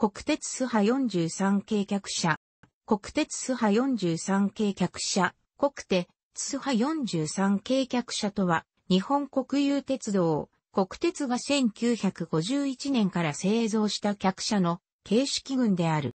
国鉄スハ43系客車。国鉄スハ43系客車、国鉄スハ43系客車とは、日本国有鉄道、国鉄が1951年から製造した客車の形式群である。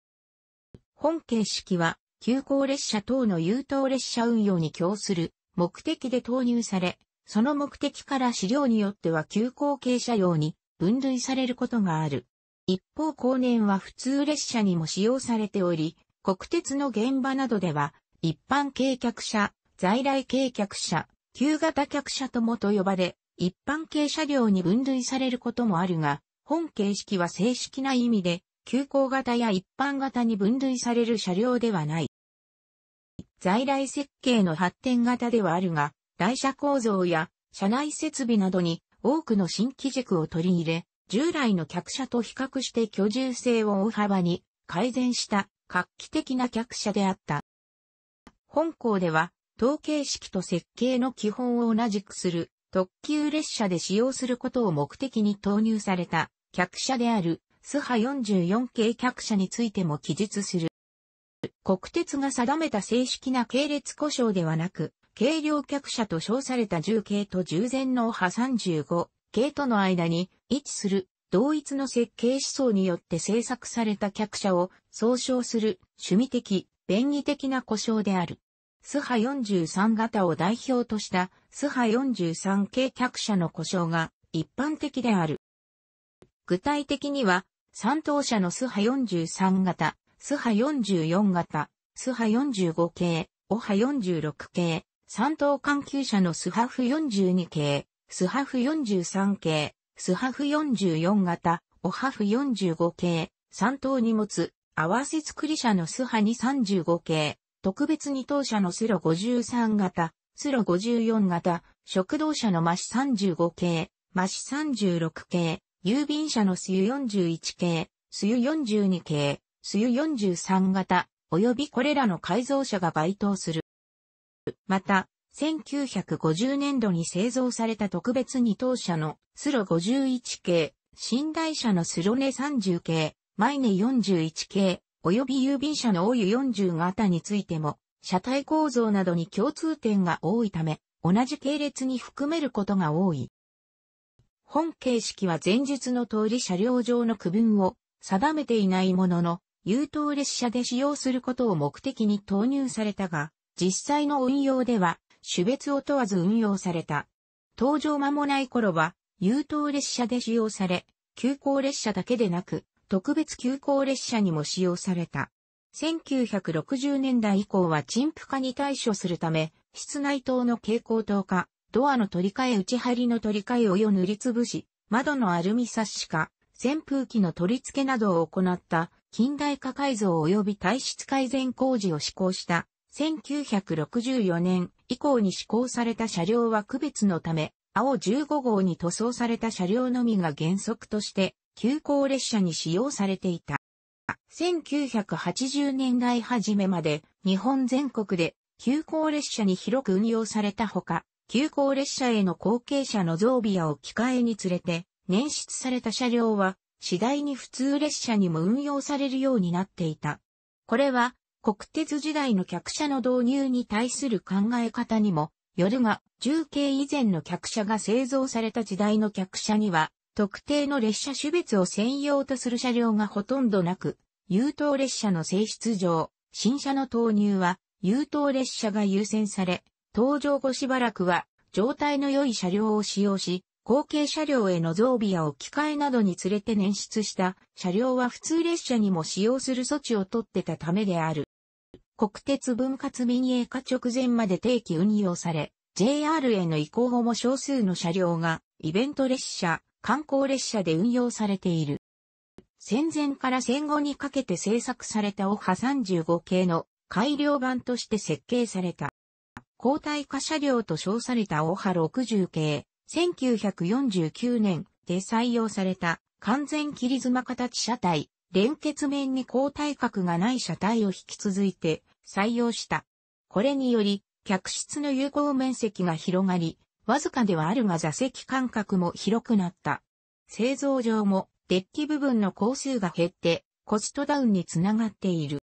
本形式は、急行列車等の優等列車運用に供する目的で投入され、その目的から資料によっては急行傾車用に分類されることがある。一方後年は普通列車にも使用されており、国鉄の現場などでは、一般計客車、在来計客車、旧型客車ともと呼ばれ、一般系車両に分類されることもあるが、本形式は正式な意味で、急行型や一般型に分類される車両ではない。在来設計の発展型ではあるが、台車構造や車内設備などに多くの新機軸を取り入れ、従来の客車と比較して居住性を大幅に改善した画期的な客車であった。本校では、統計式と設計の基本を同じくする特急列車で使用することを目的に投入された客車であるスハ44系客車についても記述する。国鉄が定めた正式な系列故障ではなく、軽量客車と称された10系と従前の派35系との間に位置する同一の設計思想によって制作された客車を総称する趣味的、便宜的な故障である。スハ43型を代表としたスハ43系客車の故障が一般的である。具体的には、三等車のスハ43型、スハ44型、スハ45系、オハ46系、三等環球車のスハフ42系、スハフ43系、スハフ44型、オハフ45系、3等荷物、合わせ作り車のスハに35系、特別2等車のスロ53型、スロ54型、食堂車のマシ35系、マシ36系、郵便車のスユ41系、スユ42系、スユ43型、及びこれらの改造車が該当する。また、1950年度に製造された特別二等車のスロ51系、寝台車のスロネ30系、マイネ41系、及び郵便車のオユ40型についても、車体構造などに共通点が多いため、同じ系列に含めることが多い。本形式は前述の通り車両上の区分を定めていないものの、優等列車で使用することを目的に投入されたが、実際の運用では種別を問わず運用された。登場間もない頃は、優等列車で使用され、急行列車だけでなく、特別急行列車にも使用された。1960年代以降は陳腐化に対処するため、室内灯の蛍光灯化、ドアの取り替え内張りの取り替えをよ塗りつぶし、窓のアルミサッシ化、扇風機の取り付けなどを行った近代化改造及び体質改善工事を施行した1964年以降に施行された車両は区別のため、青15号に塗装された車両のみが原則として、急行列車に使用されていた。1980年代初めまで日本全国で急行列車に広く運用されたほか、急行列車への後継者の増備や置き換えにつれて、捻出された車両は次第に普通列車にも運用されるようになっていた。これは国鉄時代の客車の導入に対する考え方にもよるが、重慶以前の客車が製造された時代の客車には、特定の列車種別を専用とする車両がほとんどなく、優等列車の性質上、新車の投入は優等列車が優先され、登場後しばらくは状態の良い車両を使用し、後継車両への増備や置き換えなどにつれて捻出した車両は普通列車にも使用する措置を取ってたためである。国鉄分割民営化直前まで定期運用され、JR への移行後も少数の車両がイベント列車、観光列車で運用されている。戦前から戦後にかけて製作されたオハ35系の改良版として設計された。交代化車両と称されたオハ60系、1949年で採用された完全切妻形車体、連結面に交代角がない車体を引き続いて採用した。これにより、客室の有効面積が広がり、わずかではあるが座席間隔も広くなった。製造上もデッキ部分の工数が減ってコストダウンにつながっている。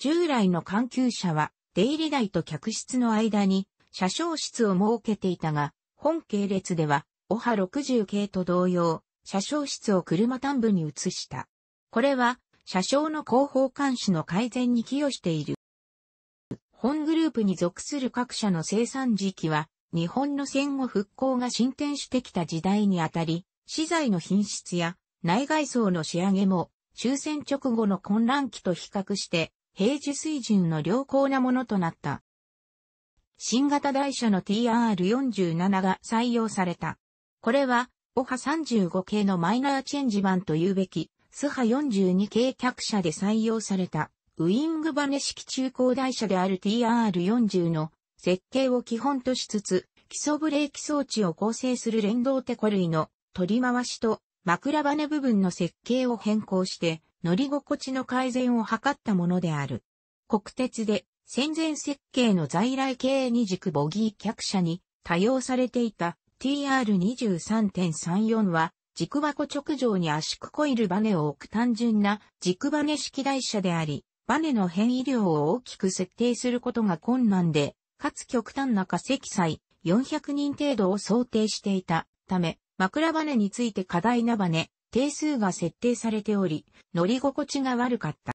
従来の環球車は出入り台と客室の間に車掌室を設けていたが、本系列では、オハ60系と同様、車掌室を車端部に移した。これは、車掌の後方監視の改善に寄与している。本グループに属する各社の生産時期は、日本の戦後復興が進展してきた時代にあたり、資材の品質や内外装の仕上げも、終戦直後の混乱期と比較して、平時水準の良好なものとなった。新型台車の TR47 が採用された。これは、オハ35系のマイナーチェンジ版というべき、スハ42系客車で採用された、ウィングバネ式中高台車である TR40 の設計を基本としつつ、基礎ブレーキ装置を構成する連動テコ類の取り回しと枕バネ部分の設計を変更して乗り心地の改善を図ったものである。国鉄で戦前設計の在来系二軸ボギー客車に多用されていた TR23.34 は軸箱直上に圧縮コイルバネを置く単純な軸バネ式台車であり、バネの変異量を大きく設定することが困難で、かつ極端な化石祭400人程度を想定していたため、枕バネについて過大なバネ、定数が設定されており、乗り心地が悪かった。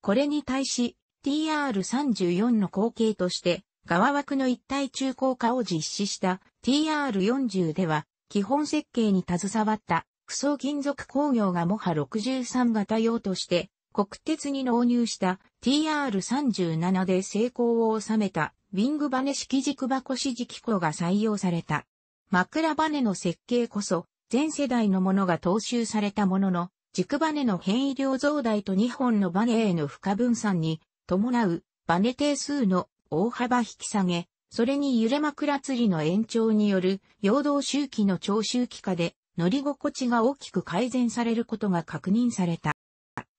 これに対し、TR34 の後継として、側枠の一体中高化を実施した TR40 では、基本設計に携わった、クソ金属工業がモハ63型用として、国鉄に納入した TR37 で成功を収めた、ウィングバネ式軸箱式機構が採用された。枕バネの設計こそ、全世代のものが踏襲されたものの、軸バネの変異量増大と2本のバネへの負荷分散に伴うバネ定数の大幅引き下げ、それに揺れ枕釣りの延長による陽動周期の長周期化で乗り心地が大きく改善されることが確認された。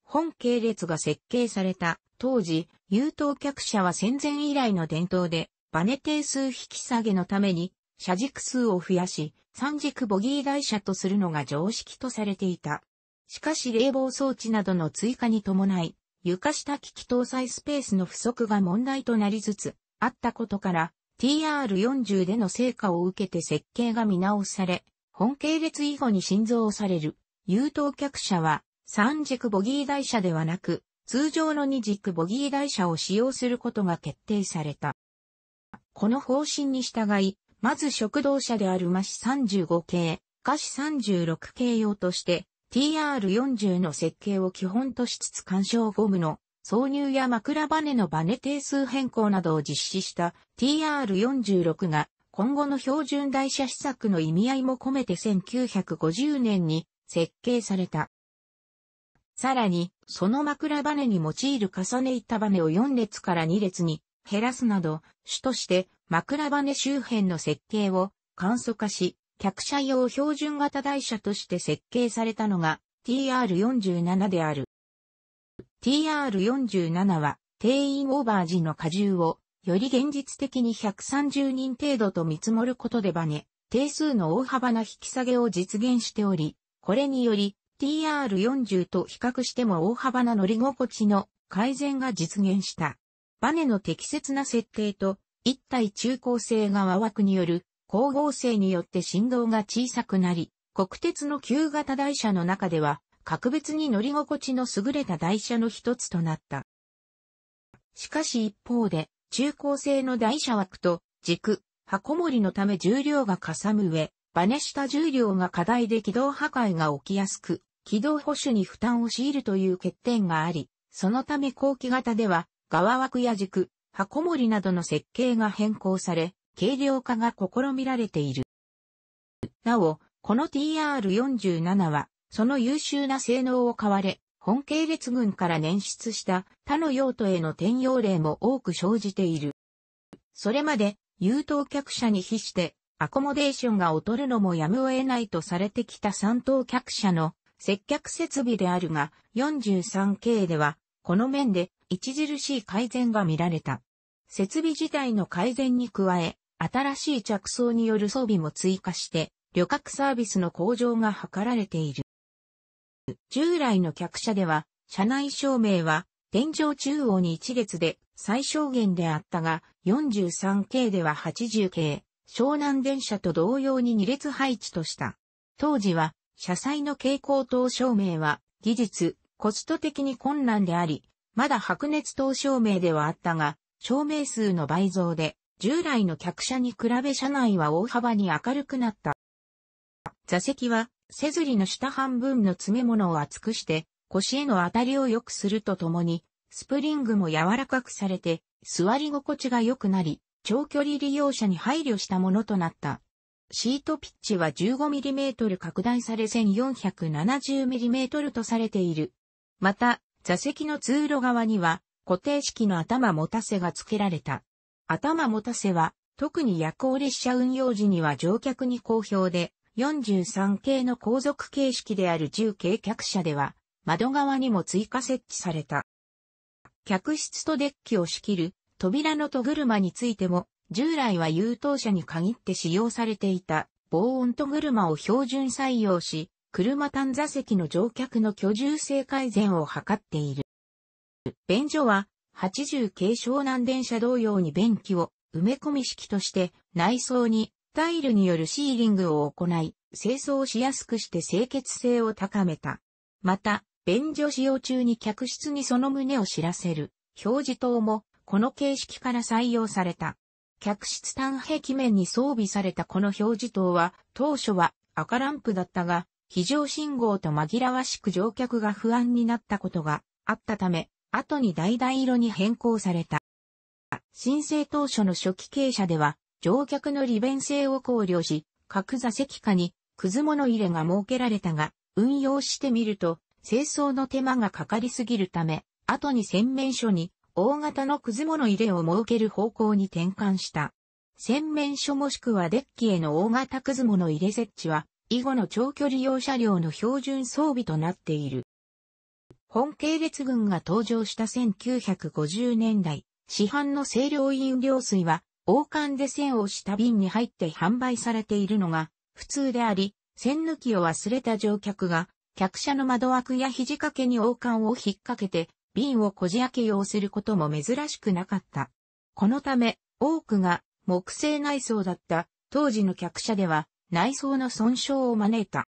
本系列が設計された当時、優等客車は戦前以来の伝統で、バネ定数引き下げのために、車軸数を増やし、三軸ボギー台車とするのが常識とされていた。しかし冷房装置などの追加に伴い、床下機器搭載スペースの不足が問題となりつつ、あったことから、TR40 での成果を受けて設計が見直され、本系列以後に新造される、優等客車は、三軸ボギー台車ではなく、通常の二軸ボギー台車を使用することが決定された。この方針に従い、まず食堂車であるマシ35系、菓シ36系用として、TR40 の設計を基本としつつ干渉ゴムの挿入や枕バネのバネ定数変更などを実施した TR46 が今後の標準台車施策の意味合いも込めて1950年に設計された。さらに、その枕バネに用いる重ね板バネを4列から2列に減らすなど、主として枕バネ周辺の設計を簡素化し、客車用標準型台車として設計されたのが TR47 である。TR47 は定員オーバー時の荷重をより現実的に130人程度と見積もることでバネ、定数の大幅な引き下げを実現しており、これにより TR40 と比較しても大幅な乗り心地の改善が実現した。バネの適切な設定と一体中高性側枠による光合成によって振動が小さくなり、国鉄の旧型台車の中では、格別に乗り心地の優れた台車の一つとなった。しかし一方で、中高生の台車枠と軸、箱盛りのため重量がかさむ上、バネした重量が課題で軌道破壊が起きやすく、軌道保守に負担を強いるという欠点があり、そのため後期型では、側枠や軸、箱盛りなどの設計が変更され、軽量化が試みられている。なお、この TR47 は、その優秀な性能を買われ、本系列群から捻出した他の用途への転用例も多く生じている。それまで、優等客車に比して、アコモデーションが劣るのもやむを得ないとされてきた三等客車の接客設備であるが、43系では、この面で著しい改善が見られた。設備自体の改善に加え、新しい着想による装備も追加して、旅客サービスの向上が図られている。従来の客車では、車内照明は、天井中央に1列で最小限であったが、43系では80系、湘南電車と同様に2列配置とした。当時は、車載の蛍光灯照明は、技術、コスト的に困難であり、まだ白熱灯照明ではあったが、照明数の倍増で、従来の客車に比べ車内は大幅に明るくなった。座席は、せずりの下半分の詰め物を厚くして、腰への当たりを良くするとともに、スプリングも柔らかくされて、座り心地が良くなり、長距離利用者に配慮したものとなった。シートピッチは 15mm 拡大され 1470mm とされている。また、座席の通路側には固定式の頭持たせが付けられた。頭持たせは、特に夜行列車運用時には乗客に好評で、43系の後続形式である10系客車では、窓側にも追加設置された。客室とデッキを仕切る扉の戸車についても、従来は優等車に限って使用されていた防音戸車を標準採用し、車単座席の乗客の居住性改善を図っている。便所は80軽湘南電車同様に便器を埋め込み式として内装にタイルによるシーリングを行い、清掃しやすくして清潔性を高めた。また、便所使用中に客室にその旨を知らせる表示灯もこの形式から採用された。客室単壁面に装備されたこの表示灯は当初は赤ランプだったが非常信号と紛らわしく乗客が不安になったことがあったため後に橙色に変更された。申請当初の初期傾斜では、乗客の利便性を考慮し、各座席下に、くず物入れが設けられたが、運用してみると、清掃の手間がかかりすぎるため、後に洗面所に、大型のくず物入れを設ける方向に転換した。洗面所もしくはデッキへの大型くず物入れ設置は、以後の長距離用車両の標準装備となっている。本系列軍が登場した1950年代、市販の清涼飲料水は、王冠で栓をした瓶に入って販売されているのが普通であり、栓抜きを忘れた乗客が、客車の窓枠や肘掛けに王冠を引っ掛けて、瓶をこじ開けようすることも珍しくなかった。このため、多くが木製内装だった当時の客車では内装の損傷を招いた。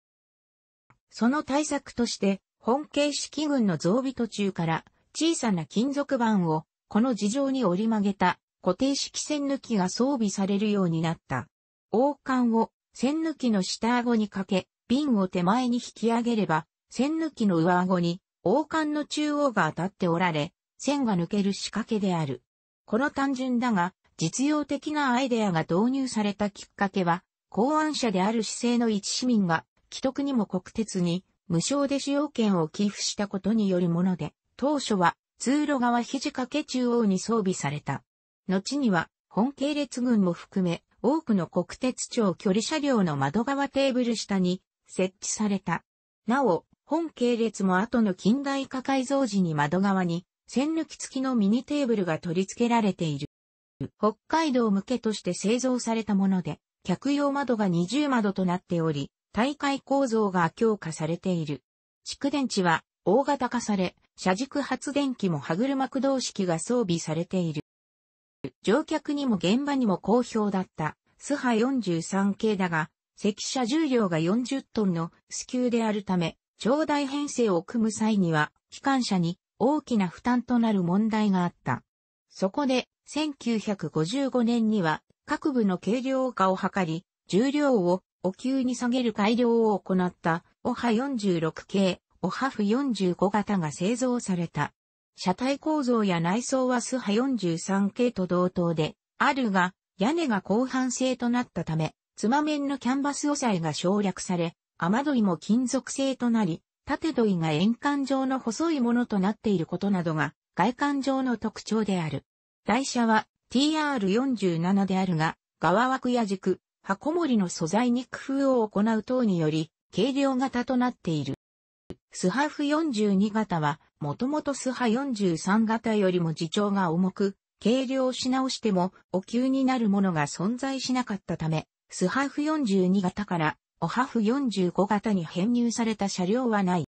その対策として、本形式群の増備途中から小さな金属板をこの事情に折り曲げた固定式線抜きが装備されるようになった。王冠を線抜きの下顎にかけ、瓶を手前に引き上げれば、線抜きの上顎に王冠の中央が当たっておられ、線が抜ける仕掛けである。この単純だが、実用的なアイデアが導入されたきっかけは、考案者である市政の一市民が、既得にも国鉄に無償で使用権を寄付したことによるもので、当初は通路側肘掛け中央に装備された。後には本系列群も含め多くの国鉄庁距離車両の窓側テーブル下に設置された。なお、本系列も後の近代化改造時に窓側に線抜き付きのミニテーブルが取り付けられている。北海道向けとして製造されたもので、客用窓が二重窓となっており、大会構造が強化されている。蓄電池は大型化され、車軸発電機も歯車駆動式が装備されている。乗客にも現場にも好評だったスハ43系だが、赤車重量が40トンのスキューであるため、長大編成を組む際には、機関車に大きな負担となる問題があった。そこで、1955年には、各部の軽量化を図り、重量をお給に下げる改良を行った、オハ46系、オハフ45型が製造された。車体構造や内装はスハ43系と同等で、あるが、屋根が後半製となったため、つま面のキャンバス押さえが省略され、雨どいも金属製となり、縦どいが円環状の細いものとなっていることなどが、外観上の特徴である。台車は TR47 であるが、側枠や軸、箱盛の素材に工夫を行う等により、軽量型となっている。スハフ42型は、もともとスハ43型よりも自重が重く、軽量し直しても、お給になるものが存在しなかったため、スハフ42型から、オハフ45型に編入された車両はない。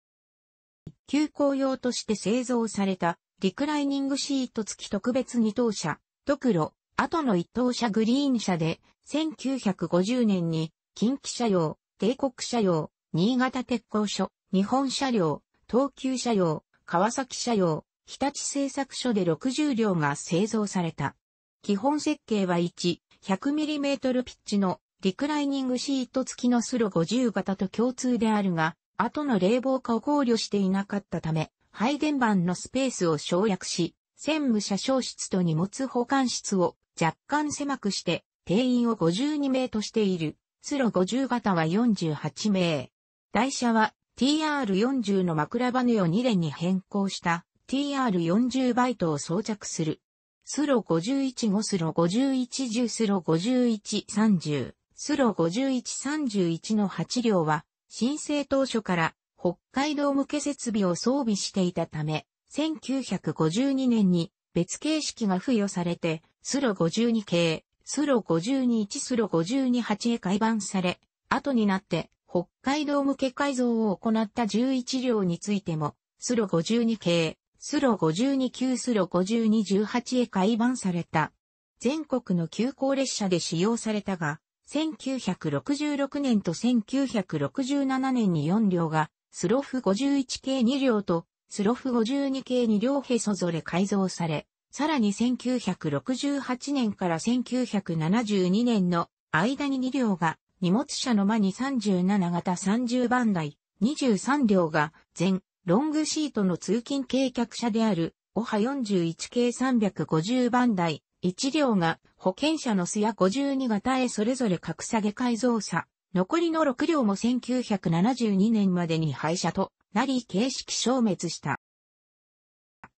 急行用として製造された、リクライニングシート付き特別二等車、ドクロ、後の一等車グリーン車で、1950年に、近畿車両、帝国車両、新潟鉄工所、日本車両、東急車両、川崎車両、日立製作所で60両が製造された。基本設計は 1,100mm ピッチのリクライニングシート付きのスロ50型と共通であるが、後の冷房化を考慮していなかったため、配電盤のスペースを省略し、専務車掌室と荷物保管室を若干狭くして定員を52名としている。スロ50型は48名。台車は TR40 の枕バネを2連に変更した TR40 バイトを装着する。スロ515スロ5110スロ5130スロ5131の8両は申請当初から北海道向け設備を装備していたため、1952年に別形式が付与されて、スロ52系、スロ521スロ528へ改版され、後になって北海道向け改造を行った11両についても、スロ52系、スロ52級スロ5218へ改版された。全国の急行列車で使用されたが、1966年と1967年に4両が、スロフ51系2両と、スロフ52系2両へそぞれ改造され、さらに1968年から1972年の間に2両が荷物車の間に37型30番台、23両が全ロングシートの通勤計客車であるオハ41系350番台、1両が保険者の巣や52型へそれぞれ格下げ改造車。残りの6両も1972年までに廃車となり形式消滅した。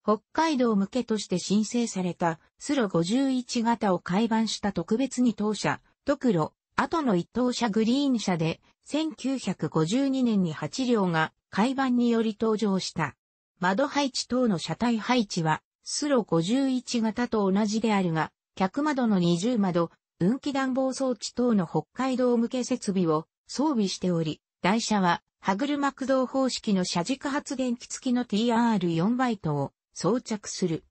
北海道向けとして申請された、スロ51型を改版した特別に当社、特路、後の一等車グリーン車で、1952年に8両が改版により登場した。窓配置等の車体配置は、スロ51型と同じであるが、客窓の二重窓、運気暖房装置等の北海道向け設備を装備しており、台車は、歯車駆動方式の車軸発電機付きの TR4 バイトを装着する。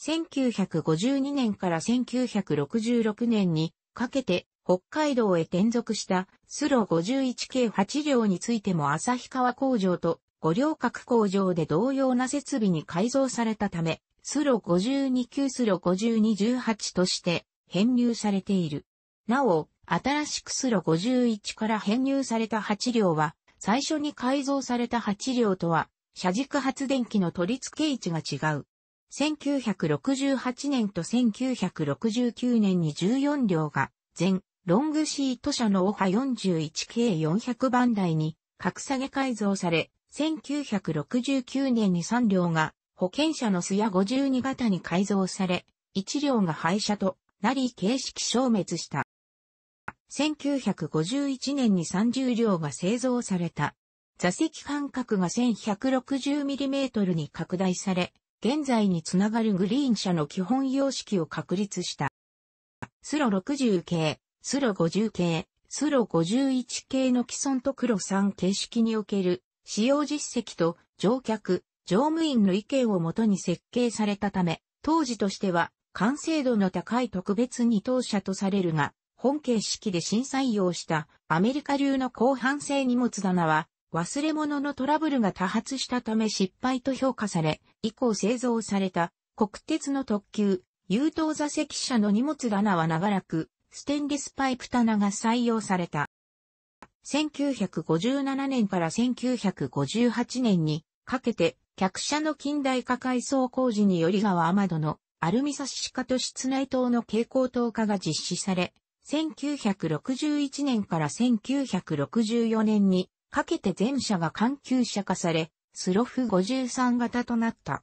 1952年から1966年にかけて北海道へ転属したスロ51系8両についても旭川工場と五稜郭工場で同様な設備に改造されたため、スロ52級スロ5218として編入されている。なお、新しくスロ51から編入された8両は、最初に改造された8両とは車軸発電機の取り付け位置が違う。1968年と1969年に14両が、全、ロングシート車のオハ 41K400 番台に格下げ改造され、1969年に3両が保険者のスヤ52型に改造され、1両が廃車となり形式消滅した。1951年に30両が製造された座席間隔が 1160mm に拡大され、現在につながるグリーン車の基本様式を確立した。スロ60系、スロ50系、スロ51系の既存と黒3形式における使用実績と乗客、乗務員の意見をもとに設計されたため、当時としては完成度の高い特別二等車とされるが、本形式で新採用したアメリカ流の後半性荷物棚は忘れ物のトラブルが多発したため失敗と評価され、以降製造された国鉄の特急、優等座席車の荷物棚は長らく、ステンレスパイプ棚が採用された。1957年から1958年にかけて、客車の近代化改装工事により川天のアルミサッシ化と室内灯の蛍光灯化が実施され、1961年から1964年にかけて前者が緩急車化され、スロフ53型となった。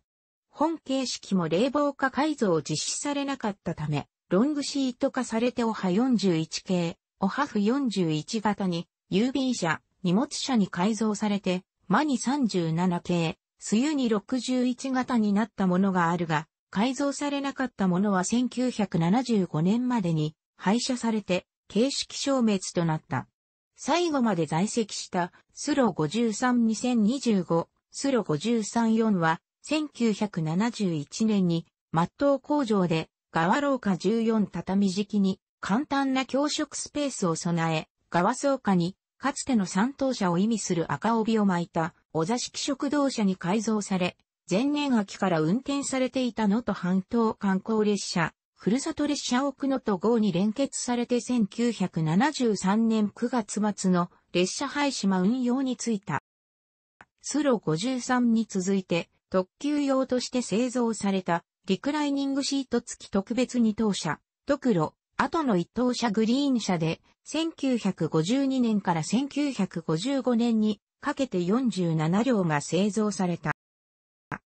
本形式も冷房化改造を実施されなかったため、ロングシート化されてオハ41系、オハフ41型に、郵便車、荷物車に改造されて、マニ37系、スユニ61型になったものがあるが、改造されなかったものは1975年までに廃車されて、形式消滅となった。最後まで在籍したスロ532025スロ534は1971年に末ッ工場で側廊下14畳敷に簡単な教職スペースを備え、側倉下にかつての三等車を意味する赤帯を巻いたお座敷食堂車に改造され、前年秋から運転されていたのと半島観光列車ふるさと列車奥野と号に連結されて1973年9月末の列車廃止間運用についた。スロ53に続いて特急用として製造されたリクライニングシート付き特別二等車、特路、後の一等車グリーン車で1952年から1955年にかけて47両が製造された。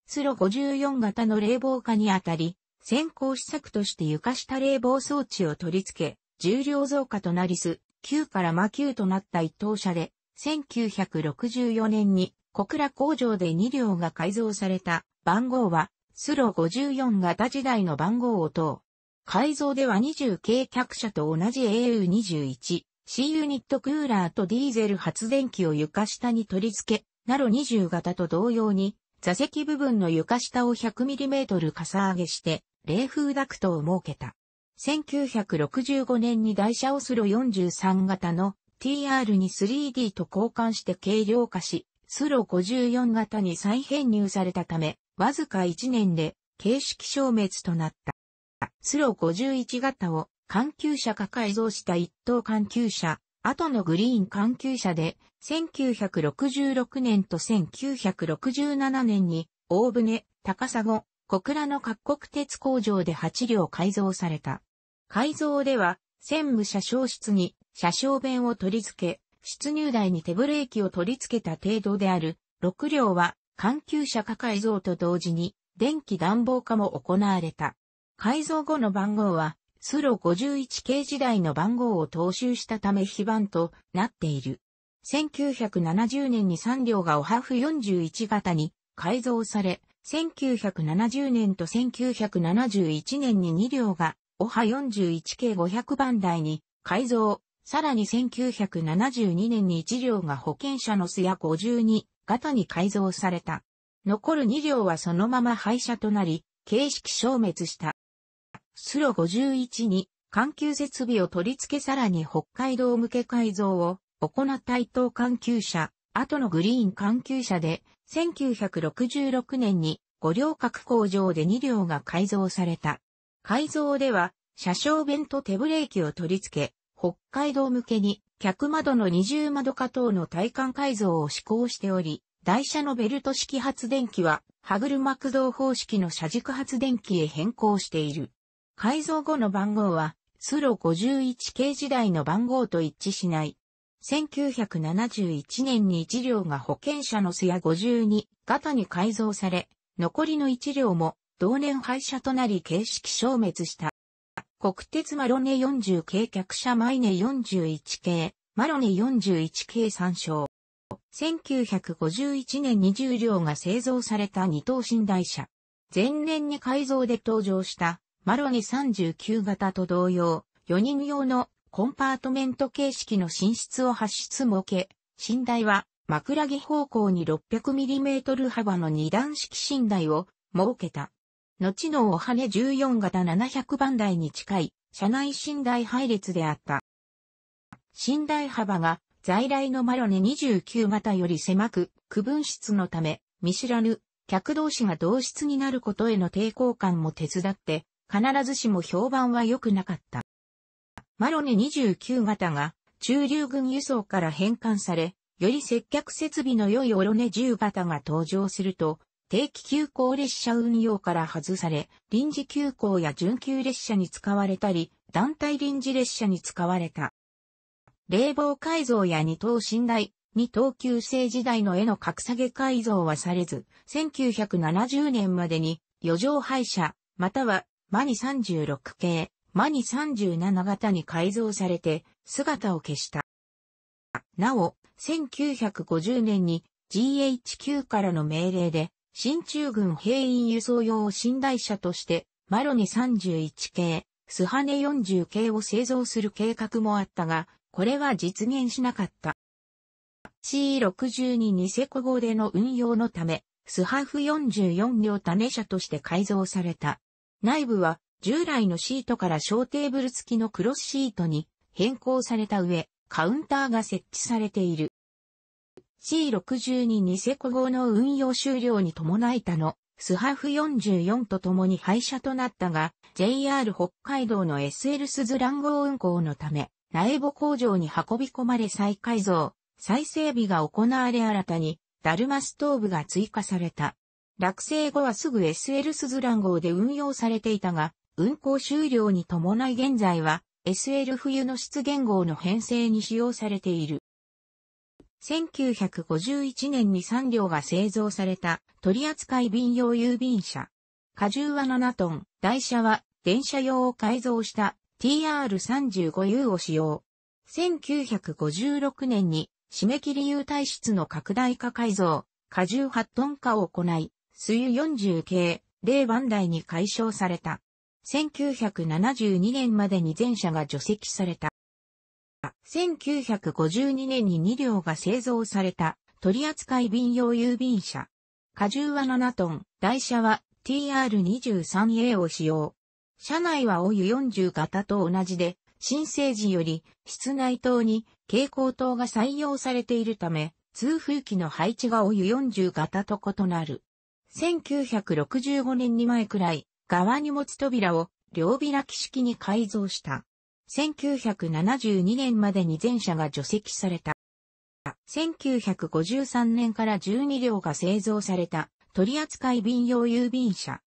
スロ54型の冷房化にあたり、先行施策として床下冷房装置を取り付け、重量増加となりす、9から魔9となった一等車で、1964年に小倉工場で2両が改造された番号は、スロ54型時代の番号を等。改造では20軽客車と同じ AU21、C ユニットクーラーとディーゼル発電機を床下に取り付け、ナロ20型と同様に、座席部分の床下を 100mm かさ上げして、冷風ダクトを設けた。1965年に台車オスロ43型の TR に 3D と交換して軽量化し、スロ54型に再編入されたため、わずか1年で形式消滅となった。スロ51型を緩急車化改造した一等緩急車、後のグリーン緩急車で、1966年と1967年に、大船、高砂、小倉の各国鉄工場で8両改造された。改造では、専務車掌室に車掌弁を取り付け、出入台に手ブレーキを取り付けた程度である6両は、環球車化改造と同時に、電気暖房化も行われた。改造後の番号は、スロ51系時代の番号を踏襲したため非番となっている。1970年に3両がオハフ41型に改造され、1970年と1971年に2両が、オハ41 k 500番台に改造、さらに1972年に1両が保険者のスヤ52型に改造された。残る2両はそのまま廃車となり、形式消滅した。スロ51に環球設備を取り付けさらに北海道向け改造を行った伊東環球車、後のグリーン環球車で1966年に五両各工場で2両が改造された。改造では、車掌弁と手ブレーキを取り付け、北海道向けに客窓の二重窓化等の体感改造を施行しており、台車のベルト式発電機は、歯車駆動方式の車軸発電機へ変更している。改造後の番号は、スロ51系時代の番号と一致しない。1971年に1両が保険者のスや52型に改造され、残りの1両も同年廃車となり形式消滅した。国鉄マロネ40系客車マイネ41系、マロネ41系参照。1951年20両が製造された二等寝台車。前年に改造で登場したマロネ39型と同様、4人用のコンパートメント形式の寝室を発出設け、寝台は、枕木方向に 600mm 幅の二段式寝台を設けた。後のおはね14型700番台に近い、車内寝台配列であった。寝台幅が在来のマロネ29型より狭く、区分室のため、見知らぬ客同士が同室になることへの抵抗感も手伝って、必ずしも評判は良くなかった。マロネ29型が中流軍輸送から返還され、より接客設備の良いオロネ10型が登場すると、定期急行列車運用から外され、臨時急行や準急列車に使われたり、団体臨時列車に使われた。冷房改造や二等寝台、二等級制時代の絵の格下げ改造はされず、1970年までに余剰廃車、またはマニ36系、マニ37型に改造されて姿を消した。なお、1950年に GHQ からの命令で、新中軍兵員輸送用を信台車として、マロニ31系、スハネ40系を製造する計画もあったが、これは実現しなかった。C62 ニセコ号での運用のため、スハフ44両種車として改造された。内部は従来のシートから小テーブル付きのクロスシートに変更された上、カウンターが設置されている。C62 ニセコ号の運用終了に伴いたのスハフ44と共に廃車となったが、JR 北海道の SL スズラン号運行のため、苗母工場に運び込まれ再改造、再整備が行われ新たに、ダルマストーブが追加された。落成後はすぐ SL スズラン号で運用されていたが、運行終了に伴い現在は SL 冬の出現号の編成に使用されている。1951年に3両が製造された取扱便用郵便車。荷重は7トン、台車は電車用を改造した TR35U を使用。1956年に締め切り優体室の拡大化改造、荷重8トン化を行い、水40系、0番台に解消された。1972年までに全車が除籍された。1952年に2両が製造された取扱便用郵便車。荷重は7トン、台車は TR23A を使用。車内は OU40 型と同じで、新生時より室内灯に蛍光灯が採用されているため、通風機の配置が OU40 型と異なる。1965年に前くらい、側荷物扉を両開き式に改造した。1972年までに全車が除籍された。1953年から12両が製造された取扱便用郵便車。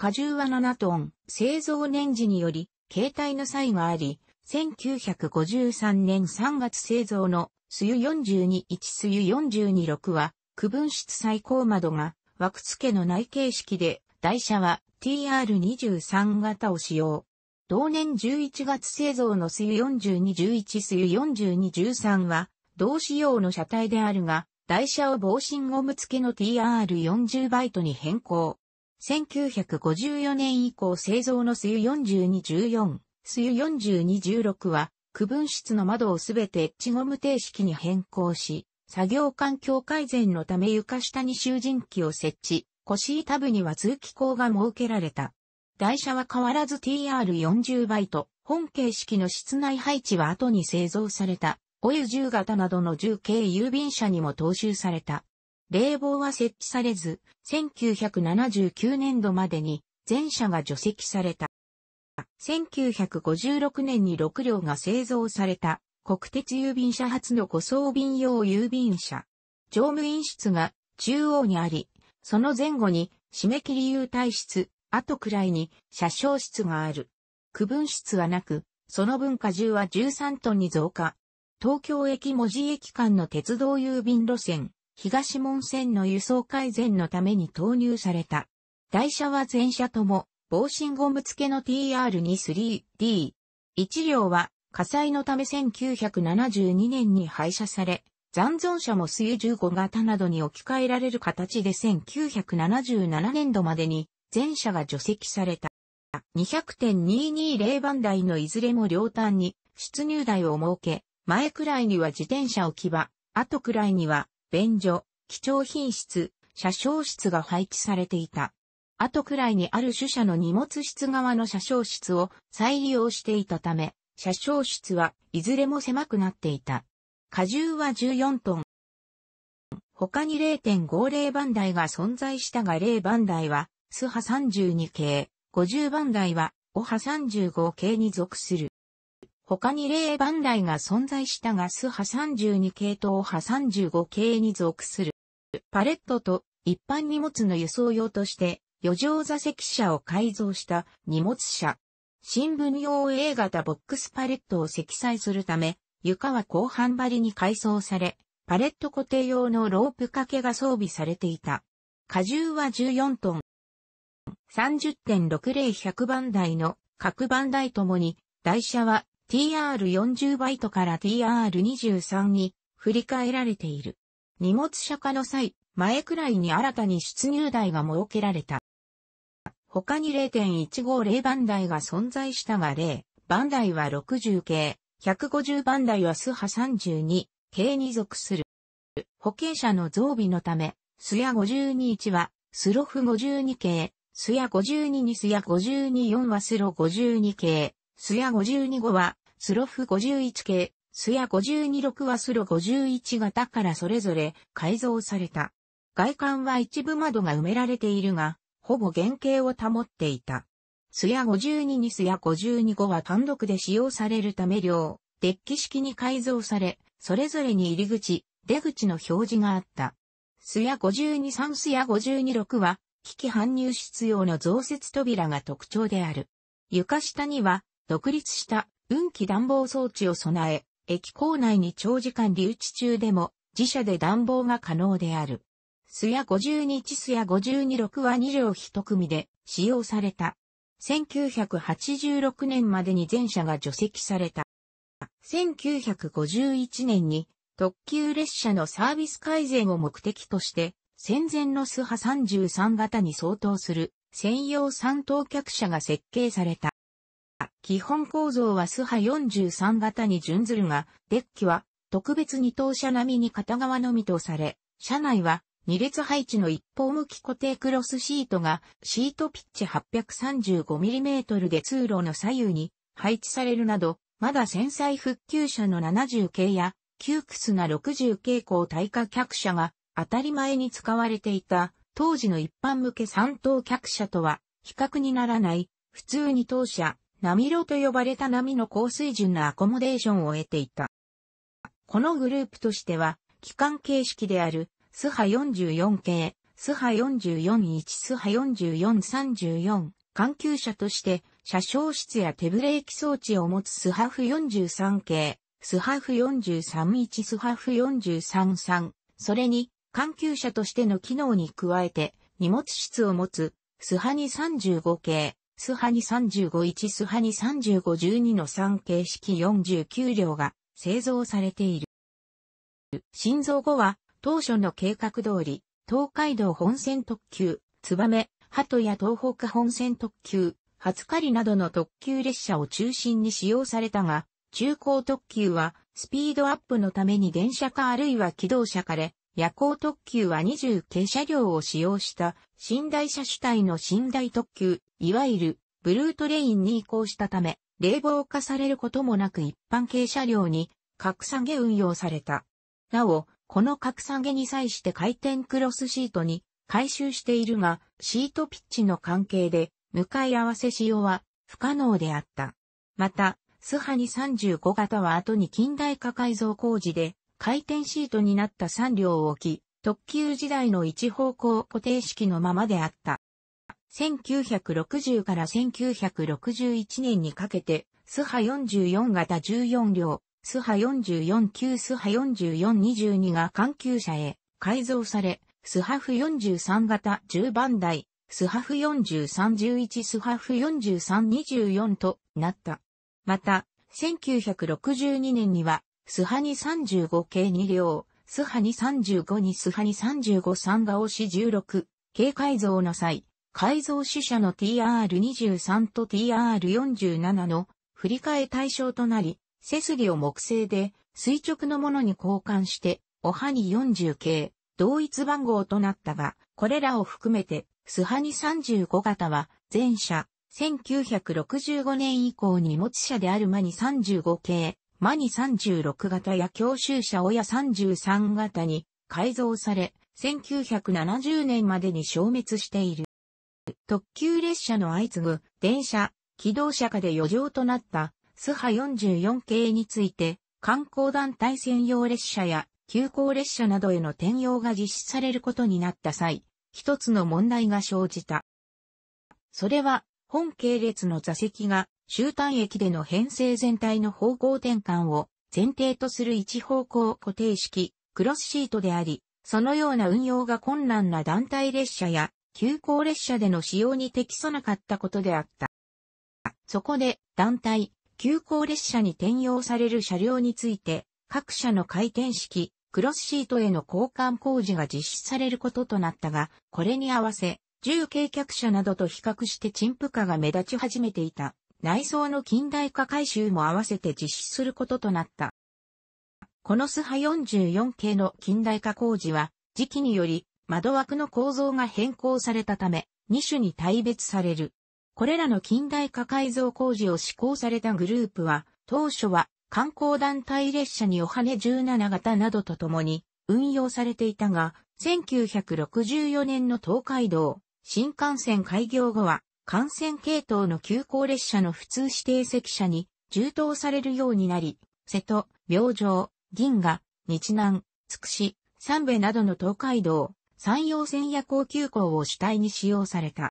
荷重は7トン、製造年次により、携帯の際があり、1953年3月製造のスユ421スユ426は、区分室最高窓が枠付けの内形式で、台車は TR23 型を使用。同年11月製造の水4211水4213は、同仕様の車体であるが、台車を防振ゴム付けの TR40 バイトに変更。1954年以降製造の水4214、水4216は、区分室の窓をすべてエッジゴム定式に変更し、作業環境改善のため床下に囚人機を設置。ー板部には通気口が設けられた。台車は変わらず TR40 バイト、本形式の室内配置は後に製造された、オユ10型などの重軽郵便車にも踏襲された。冷房は設置されず、1979年度までに全車が除籍された。1956年に6両が製造された国鉄郵便車発の誤層便用郵便車。乗務員室が中央にあり、その前後に、締め切り優待室、後くらいに、車掌室がある。区分室はなく、その分荷重は13トンに増加。東京駅文字駅間の鉄道郵便路線、東門線の輸送改善のために投入された。台車は全車とも、防振ゴム付けの TR23D。1両は火災のため1972年に廃車され、残存者も水15型などに置き換えられる形で1977年度までに全車が除籍された。200.220番台のいずれも両端に出入台を設け、前くらいには自転車置き場、後くらいには便所、貴重品室、車掌室が配置されていた。後くらいにある主車の荷物室側の車掌室を再利用していたため、車掌室はいずれも狭くなっていた。荷重は14トン。他に0.50番台が存在したが0番台は、スハ32系、50番台は、オハ35系に属する。他に0番台が存在したがスハ32系とオハ35系に属する。パレットと一般荷物の輸送用として、余剰座席車を改造した荷物車。新聞用 A 型ボックスパレットを積載するため、床は後半張りに改装され、パレット固定用のロープ掛けが装備されていた。荷重は14トン。30.60100番台の各番台ともに、台車は TR40 バイトから TR23 に振り替えられている。荷物車化の際、前くらいに新たに出入台が設けられた。他に0.150番台が存在したが0、番台は60系、150番台はスハ32系に属する。歩行者の増備のため、スヤ521は、スロフ52系、スヤ522スヤ524はスロ52系、スヤ525は、スロフ51系、スヤ526はスロ51型からそれぞれ改造された。外観は一部窓が埋められているが、ほぼ原型を保っていた。スヤ52にスヤ52号は単独で使用されるため両、デッキ式に改造され、それぞれに入り口、出口の表示があった。スヤ523スヤ526は、機器搬入室用の増設扉が特徴である。床下には、独立した運気暖房装置を備え、駅構内に長時間留置中でも、自社で暖房が可能である。スヤ521スヤ526は2両1組で使用された。1986年までに全車が除籍された。1951年に特急列車のサービス改善を目的として、戦前のスハ33型に相当する専用三等客車が設計された。基本構造はスハ43型に準ずるが、デッキは特別二等車並みに片側のみとされ、車内は2列配置の一方向き固定クロスシートがシートピッチ 835mm で通路の左右に配置されるなど、まだ繊細復旧車の70系や窮屈な60系高耐火客車が当たり前に使われていた当時の一般向け3等客車とは比較にならない普通に当社波路と呼ばれた波の高水準なアコモデーションを得ていた。このグループとしては、機関形式であるスハ44系、スハ441スハ4434、環球車として、車掌室や手ブレーキ装置を持つスハフ43系、スハフ431スハフ433、それに、環球車としての機能に加えて、荷物室を持つ、スハニ35系、スハニ351スハニ3512の3形式49両が製造されている。心臓後は当初の計画通り、東海道本線特急、つばめ、鳩や東北本線特急、初狩りなどの特急列車を中心に使用されたが、中高特急はスピードアップのために電車かあるいは機動車かで、夜行特急は20系車両を使用した寝台車主体の寝台特急、いわゆるブルートレインに移行したため、冷房化されることもなく一般系車両に格下げ運用された。なお、この格下げに際して回転クロスシートに回収しているが、シートピッチの関係で向かい合わせ仕様は不可能であった。また、スハニ35型は後に近代化改造工事で回転シートになった3両を置き、特急時代の一方向固定式のままであった。1960から1961年にかけて、スハ44型14両、スハ44級スハ4422が関級車へ改造され、スハフ43型10番台、スハフ4311スハフ4324となった。また、1962年には、スハに35系2両、スハに35にスハに35三が押し16、系改造の際、改造主車の TR23 と TR47 の振り替え対象となり、背筋を木製で垂直のものに交換して、おはに40系、同一番号となったが、これらを含めて、スハニ35型は、前者、1965年以降に持ち車であるマニ35系、マニ36型や教習車親33型に改造され、1970年までに消滅している。特急列車の相次ぐ電車、機動車化で余剰となったスハ44系について、観光団体専用列車や急行列車などへの転用が実施されることになった際、一つの問題が生じた。それは、本系列の座席が終端駅での編成全体の方向転換を前提とする一方向固定式、クロスシートであり、そのような運用が困難な団体列車や急行列車での使用に適さなかったことであった。そこで団体、急行列車に転用される車両について、各社の回転式、クロスシートへの交換工事が実施されることとなったが、これに合わせ、重軽客車などと比較して陳腐化が目立ち始めていた。内装の近代化改修も合わせて実施することとなった。このスハ44系の近代化工事は、時期により窓枠の構造が変更されたため、2種に大別される。これらの近代化改造工事を施行されたグループは、当初は観光団体列車におはね17型などと共に運用されていたが、1964年の東海道新幹線開業後は、幹線系統の急行列車の普通指定席車に充当されるようになり、瀬戸、明星、銀河、日南、つくし、三部などの東海道、山陽線や高級港を主体に使用された。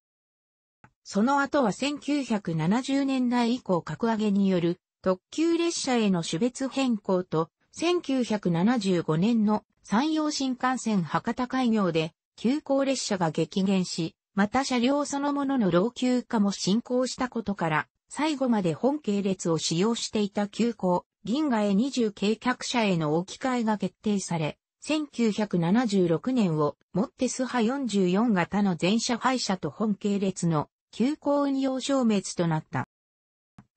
その後は1970年代以降格上げによる特急列車への種別変更と、1975年の山陽新幹線博多開業で、急行列車が激減し、また車両そのものの老朽化も進行したことから、最後まで本系列を使用していた急行、銀河へ20計客車への置き換えが決定され、1976年をもってスハ44型の全車廃車と本系列の休校運用消滅となった。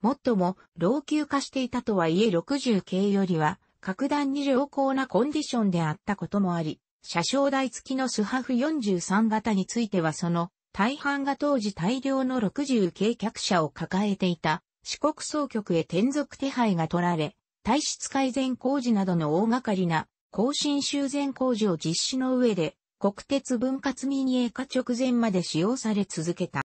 もっとも、老朽化していたとはいえ60系よりは、格段に良好なコンディションであったこともあり、車掌台付きのスハフ43型についてはその大半が当時大量の60系客車を抱えていた四国総局へ転属手配が取られ、体質改善工事などの大掛かりな更新修繕工事を実施の上で国鉄分割民営化直前まで使用され続けた。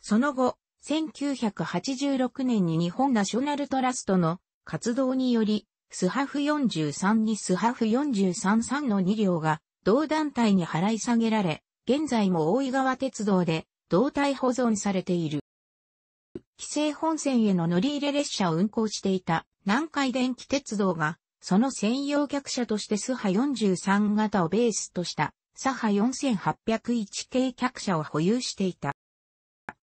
その後、1986年に日本ナショナルトラストの活動により、スハフ43にスハフ433の2両が同団体に払い下げられ、現在も大井川鉄道で同体保存されている。規制本線への乗り入れ列車を運行していた南海電気鉄道が、その専用客車としてスハ43型をベースとした、サハ4801系客車を保有していた。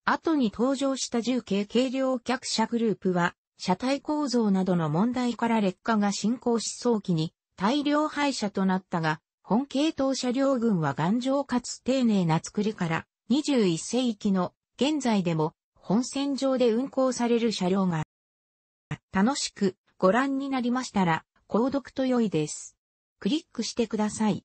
後に登場した重軽軽量客車グループは、車体構造などの問題から劣化が進行し早期に大量廃車となったが、本系統車両群は頑丈かつ丁寧な作りから、21世紀の現在でも本線上で運行される車両が、楽しくご覧になりましたら、購読と良いです。クリックしてください。